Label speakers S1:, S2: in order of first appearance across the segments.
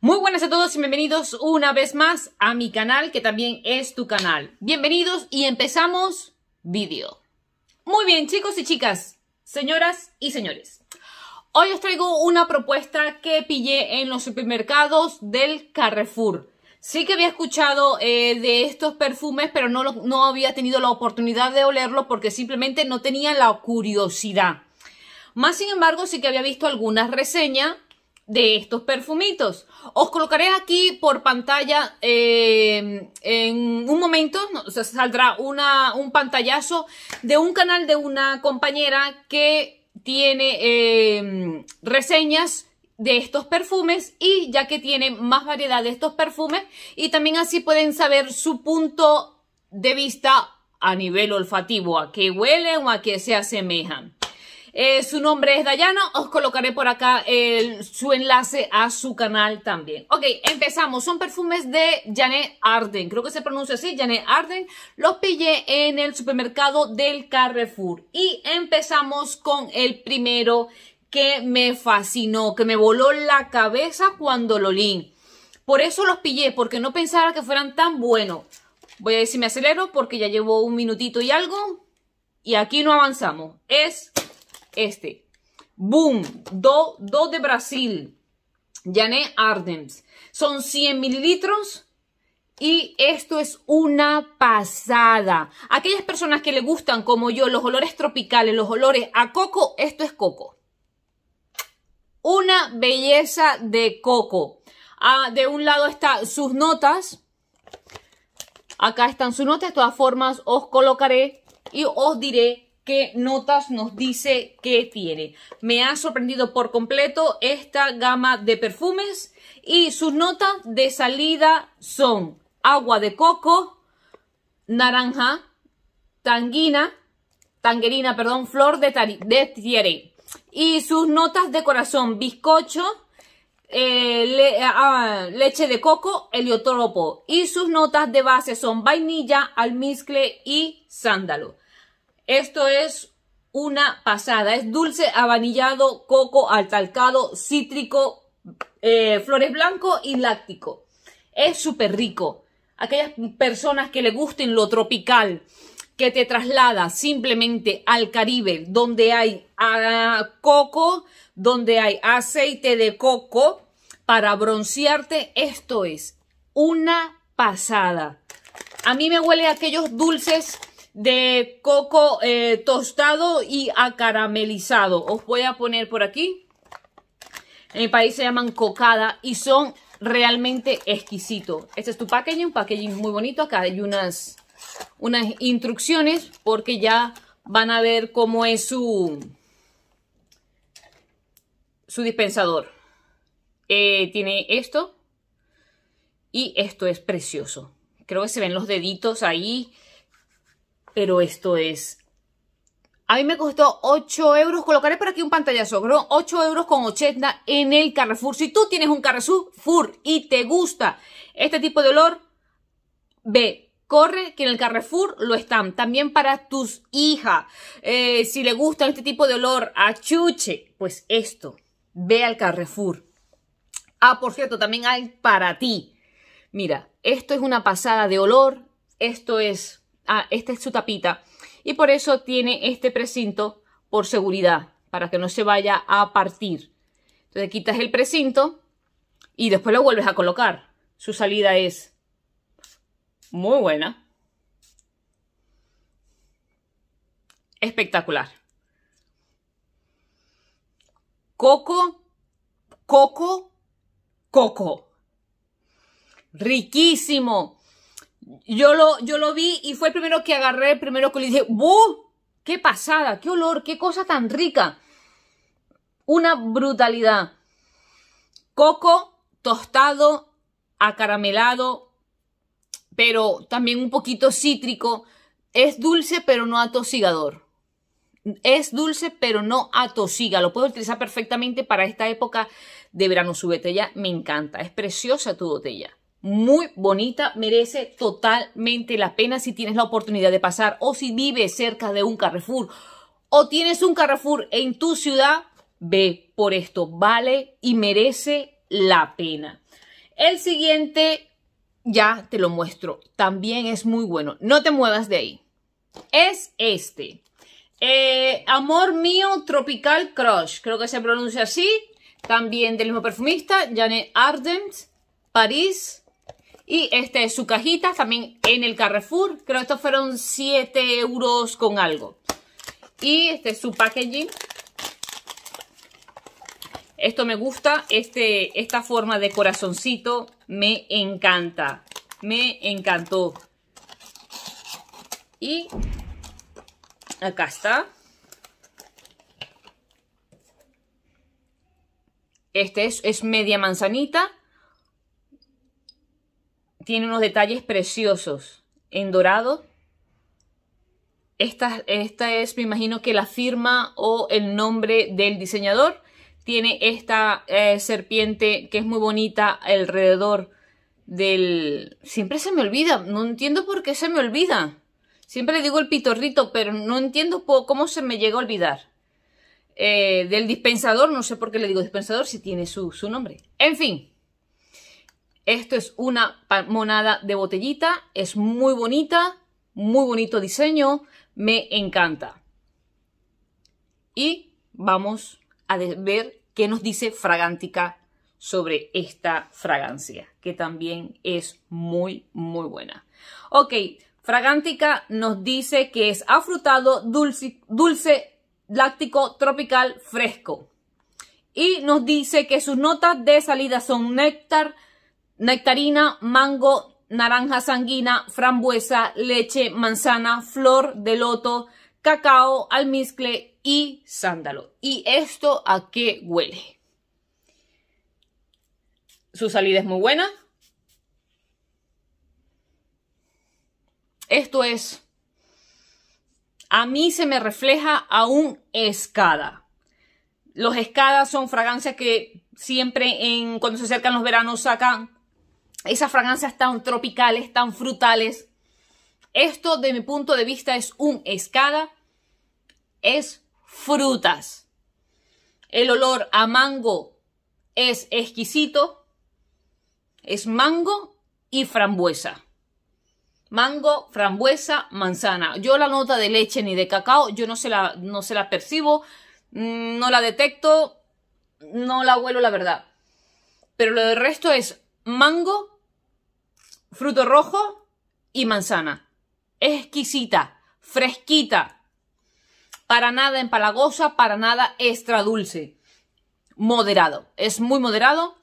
S1: Muy buenas a todos y bienvenidos una vez más a mi canal, que también es tu canal. Bienvenidos y empezamos vídeo. Muy bien, chicos y chicas, señoras y señores. Hoy os traigo una propuesta que pillé en los supermercados del Carrefour. Sí que había escuchado eh, de estos perfumes, pero no, no había tenido la oportunidad de olerlo porque simplemente no tenía la curiosidad. Más sin embargo, sí que había visto algunas reseñas de estos perfumitos. Os colocaré aquí por pantalla eh, en un momento, saldrá una, un pantallazo de un canal de una compañera que tiene eh, reseñas de estos perfumes y ya que tiene más variedad de estos perfumes y también así pueden saber su punto de vista a nivel olfativo, a qué huelen o a qué se asemejan. Eh, su nombre es Dayana, os colocaré por acá su enlace a su canal también. Ok, empezamos. Son perfumes de Janet Arden, creo que se pronuncia así, Janet Arden. Los pillé en el supermercado del Carrefour. Y empezamos con el primero que me fascinó, que me voló la cabeza cuando lo leí. Por eso los pillé, porque no pensaba que fueran tan buenos. Voy a si me acelero porque ya llevo un minutito y algo. Y aquí no avanzamos. Es este. Boom, do, de Brasil. Jané Ardens, Son 100 mililitros y esto es una pasada. Aquellas personas que le gustan, como yo, los olores tropicales, los olores a coco, esto es coco. Una belleza de coco. Ah, de un lado están sus notas. Acá están sus notas. De todas formas, os colocaré y os diré qué notas nos dice que tiene. Me ha sorprendido por completo esta gama de perfumes y sus notas de salida son agua de coco, naranja, tanguina, tangerina, perdón, flor de, de Y sus notas de corazón, bizcocho, eh, ah, leche de coco, heliotropo. Y sus notas de base son vainilla, almizcle y sándalo. Esto es una pasada. Es dulce, abanillado, coco, altalcado, cítrico, eh, flores blanco y láctico. Es súper rico. Aquellas personas que le gusten lo tropical, que te traslada simplemente al Caribe, donde hay ah, coco, donde hay aceite de coco para broncearte, esto es una pasada. A mí me huele a aquellos dulces de coco eh, tostado y acaramelizado. Os voy a poner por aquí. En el país se llaman cocada y son realmente exquisitos. Este es tu packaging, un packaging muy bonito. Acá hay unas, unas instrucciones porque ya van a ver cómo es su, su dispensador. Eh, tiene esto y esto es precioso. Creo que se ven los deditos ahí pero esto es... A mí me costó 8 euros, colocaré por aquí un pantallazo, ¿no? 8 euros con 80 en el Carrefour. Si tú tienes un Carrefour y te gusta este tipo de olor, ve, corre que en el Carrefour lo están. También para tus hijas. Eh, si le gusta este tipo de olor a chuche, pues esto. Ve al Carrefour. Ah, por cierto, también hay para ti. Mira, esto es una pasada de olor. Esto es esta es su tapita. Y por eso tiene este precinto por seguridad, para que no se vaya a partir. Entonces quitas el precinto y después lo vuelves a colocar. Su salida es muy buena. Espectacular. Coco, coco, coco. Riquísimo. Yo lo, yo lo vi y fue el primero que agarré, el primero que le dije, ¡buh! ¡Qué pasada! ¡Qué olor! ¡Qué cosa tan rica! Una brutalidad. Coco tostado, acaramelado, pero también un poquito cítrico. Es dulce, pero no atosigador. Es dulce, pero no atosiga. Lo puedo utilizar perfectamente para esta época de verano. Su botella me encanta. Es preciosa tu botella muy bonita, merece totalmente la pena si tienes la oportunidad de pasar o si vives cerca de un Carrefour o tienes un Carrefour en tu ciudad, ve por esto, vale y merece la pena. El siguiente ya te lo muestro, también es muy bueno, no te muevas de ahí. Es este. Eh, Amor mío Tropical Crush, creo que se pronuncia así, también del mismo perfumista, Janet Ardent París y este, su cajita también en el Carrefour. Creo que estos fueron 7 euros con algo. Y este, su packaging. Esto me gusta. Este, esta forma de corazoncito me encanta. Me encantó. Y acá está. Este es media manzanita tiene unos detalles preciosos en dorado. Esta, esta es, me imagino que la firma o el nombre del diseñador. Tiene esta eh, serpiente que es muy bonita alrededor del... Siempre se me olvida, no entiendo por qué se me olvida. Siempre le digo el pitorrito, pero no entiendo cómo se me llega a olvidar. Eh, del dispensador, no sé por qué le digo dispensador si tiene su, su nombre. En fin, esto es una monada de botellita, es muy bonita, muy bonito diseño, me encanta. Y vamos a ver qué nos dice Fragántica sobre esta fragancia, que también es muy, muy buena. Ok, Fragántica nos dice que es afrutado, dulce, dulce láctico, tropical, fresco. Y nos dice que sus notas de salida son néctar, nectarina, mango, naranja sanguina, frambuesa, leche, manzana, flor de loto, cacao, almizcle y sándalo. ¿Y esto a qué huele? Su salida es muy buena. Esto es, a mí se me refleja a un escada. Los escadas son fragancias que siempre cuando se acercan los veranos sacan esas fragancias tan tropicales, tan frutales. Esto, de mi punto de vista, es un escada. Es frutas. El olor a mango es exquisito. Es mango y frambuesa. Mango, frambuesa, manzana. Yo la nota de leche ni de cacao, yo no se la, no se la percibo, mm, no la detecto, no la huelo, la verdad. Pero lo del resto es mango, fruto rojo y manzana. Es exquisita, fresquita, para nada empalagosa, para nada extra dulce. Moderado, es muy moderado.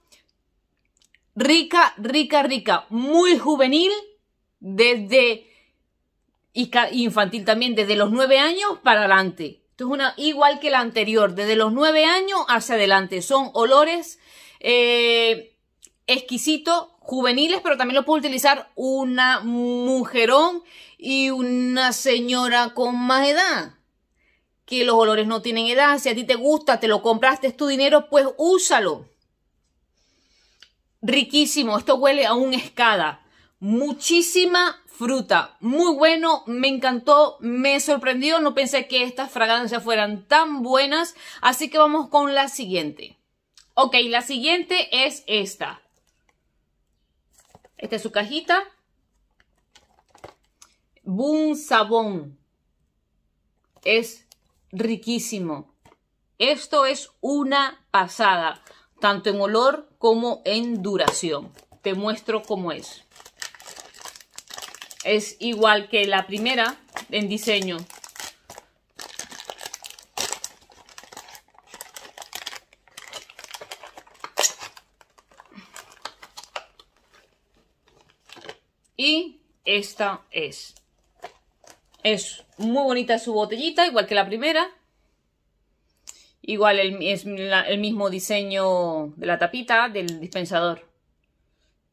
S1: Rica, rica, rica, muy juvenil, desde infantil también, desde los nueve años para adelante. Esto es una, igual que la anterior, desde los nueve años hacia adelante. Son olores eh, exquisito exquisitos, juveniles, pero también lo puede utilizar una mujerón y una señora con más edad. Que los olores no tienen edad. Si a ti te gusta, te lo compraste, es tu dinero, pues úsalo. Riquísimo, esto huele a un escada. Muchísima fruta. Muy bueno, me encantó, me sorprendió. No pensé que estas fragancias fueran tan buenas. Así que vamos con la siguiente. Ok, la siguiente es esta. Esta es su cajita. Boom Sabón. Es riquísimo. Esto es una pasada, tanto en olor como en duración. Te muestro cómo es. Es igual que la primera en diseño. Y esta es. Es muy bonita su botellita, igual que la primera. Igual el, es el mismo diseño de la tapita del dispensador.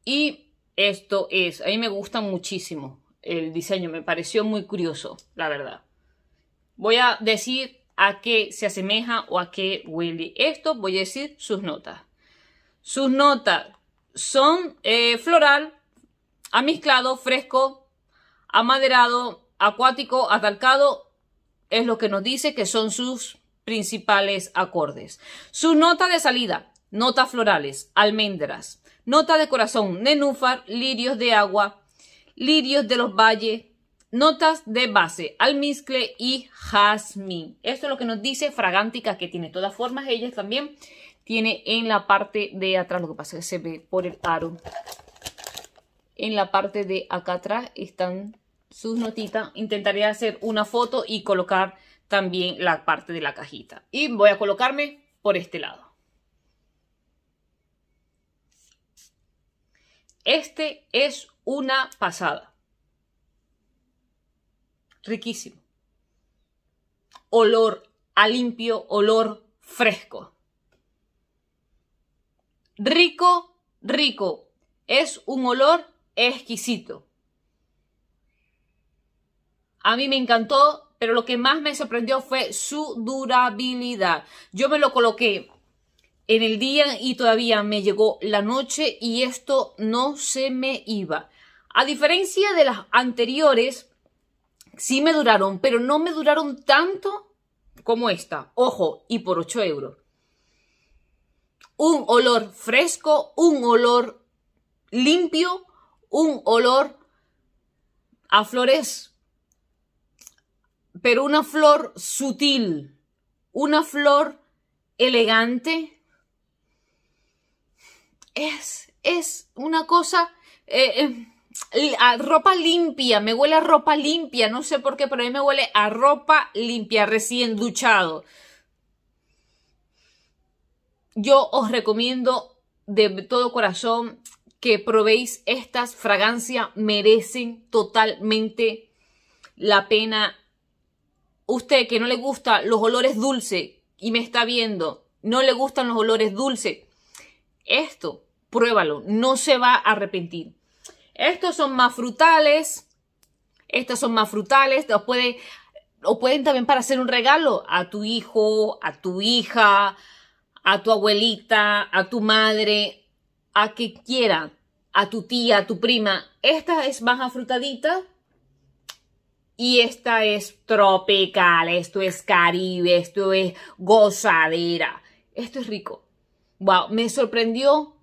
S1: Y esto es, a mí me gusta muchísimo el diseño, me pareció muy curioso, la verdad. Voy a decir a qué se asemeja o a qué huele esto, voy a decir sus notas. Sus notas son eh, floral, amizclado, fresco, amaderado, acuático, atalcado, es lo que nos dice que son sus principales acordes. Su nota de salida, notas florales, almendras, nota de corazón, nenúfar, lirios de agua, lirios de los valles, notas de base, almizcle y jazmín. Esto es lo que nos dice Fragántica, que tiene todas formas, Ella también tiene en la parte de atrás, lo que pasa es que se ve por el aro en la parte de acá atrás están sus notitas. Intentaré hacer una foto y colocar también la parte de la cajita. Y voy a colocarme por este lado. Este es una pasada. Riquísimo. Olor a limpio, olor fresco. Rico, rico. Es un olor exquisito. A mí me encantó, pero lo que más me sorprendió fue su durabilidad. Yo me lo coloqué en el día y todavía me llegó la noche y esto no se me iba. A diferencia de las anteriores, sí me duraron, pero no me duraron tanto como esta. Ojo, y por 8 euros. Un olor fresco, un olor limpio, un olor a flores, pero una flor sutil, una flor elegante. Es, es una cosa, eh, eh, a ropa limpia, me huele a ropa limpia, no sé por qué, pero a mí me huele a ropa limpia, recién duchado. Yo os recomiendo de todo corazón que probéis estas fragancias merecen totalmente la pena. Usted que no le gusta los olores dulces y me está viendo, no le gustan los olores dulces, esto, pruébalo, no se va a arrepentir. Estos son más frutales, Estos son más frutales, los puede, o pueden también para hacer un regalo a tu hijo, a tu hija, a tu abuelita, a tu madre, a que quiera. a tu tía, a tu prima, esta es más afrutadita y esta es tropical, esto es caribe, esto es gozadera, esto es rico. Wow, me sorprendió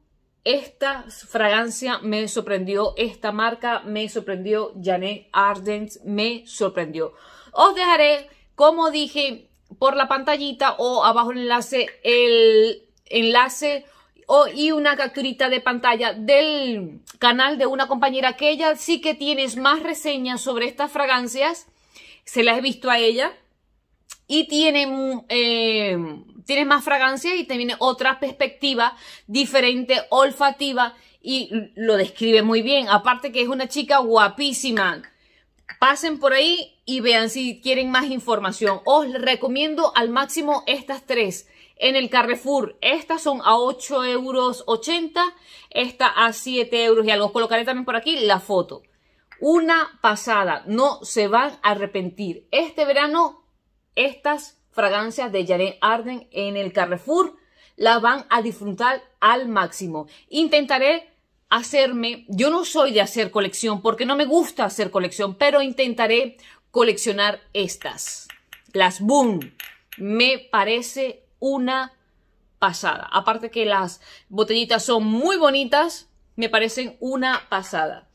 S1: esta fragancia, me sorprendió esta marca, me sorprendió Janet Ardens, me sorprendió. Os dejaré, como dije, por la pantallita o abajo el enlace, el enlace y una capturita de pantalla del canal de una compañera que ella sí que tienes más reseñas sobre estas fragancias. Se las he visto a ella. Y tiene, eh, tienes más fragancias y tiene otra perspectiva diferente, olfativa. Y lo describe muy bien. Aparte que es una chica guapísima. Pasen por ahí y vean si quieren más información. Os recomiendo al máximo estas tres. En el Carrefour, estas son a 8,80 euros, esta a 7 euros y algo. colocaré también por aquí la foto. Una pasada, no se van a arrepentir. Este verano, estas fragancias de Jared Arden en el Carrefour las van a disfrutar al máximo. Intentaré hacerme, yo no soy de hacer colección porque no me gusta hacer colección, pero intentaré coleccionar estas, las Boom. Me parece una pasada. Aparte que las botellitas son muy bonitas, me parecen una pasada.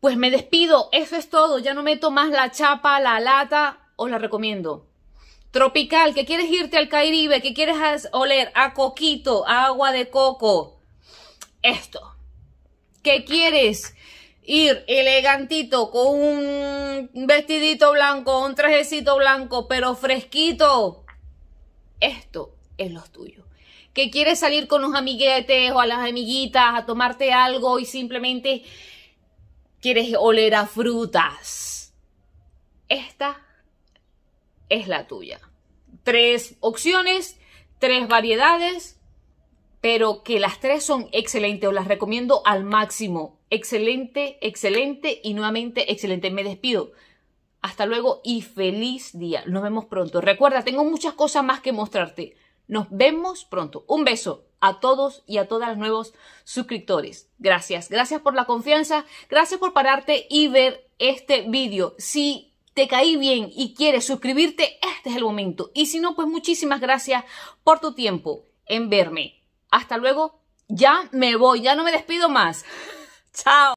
S1: Pues me despido, eso es todo, ya no meto más la chapa, la lata, os la recomiendo. Tropical, que quieres irte al Caribe, que quieres oler a coquito, agua de coco. Esto. ¿Qué quieres? ir elegantito con un vestidito blanco, un trajecito blanco, pero fresquito. Esto es lo tuyo. Que quieres salir con los amiguetes o a las amiguitas a tomarte algo y simplemente quieres oler a frutas. Esta es la tuya. Tres opciones, tres variedades, pero que las tres son excelentes. Os las recomiendo al máximo excelente, excelente y nuevamente excelente. Me despido. Hasta luego y feliz día. Nos vemos pronto. Recuerda, tengo muchas cosas más que mostrarte. Nos vemos pronto. Un beso a todos y a todas los nuevos suscriptores. Gracias. Gracias por la confianza. Gracias por pararte y ver este vídeo. Si te caí bien y quieres suscribirte, este es el momento. Y si no, pues muchísimas gracias por tu tiempo en verme. Hasta luego. Ya me voy, ya no me despido más. Chao.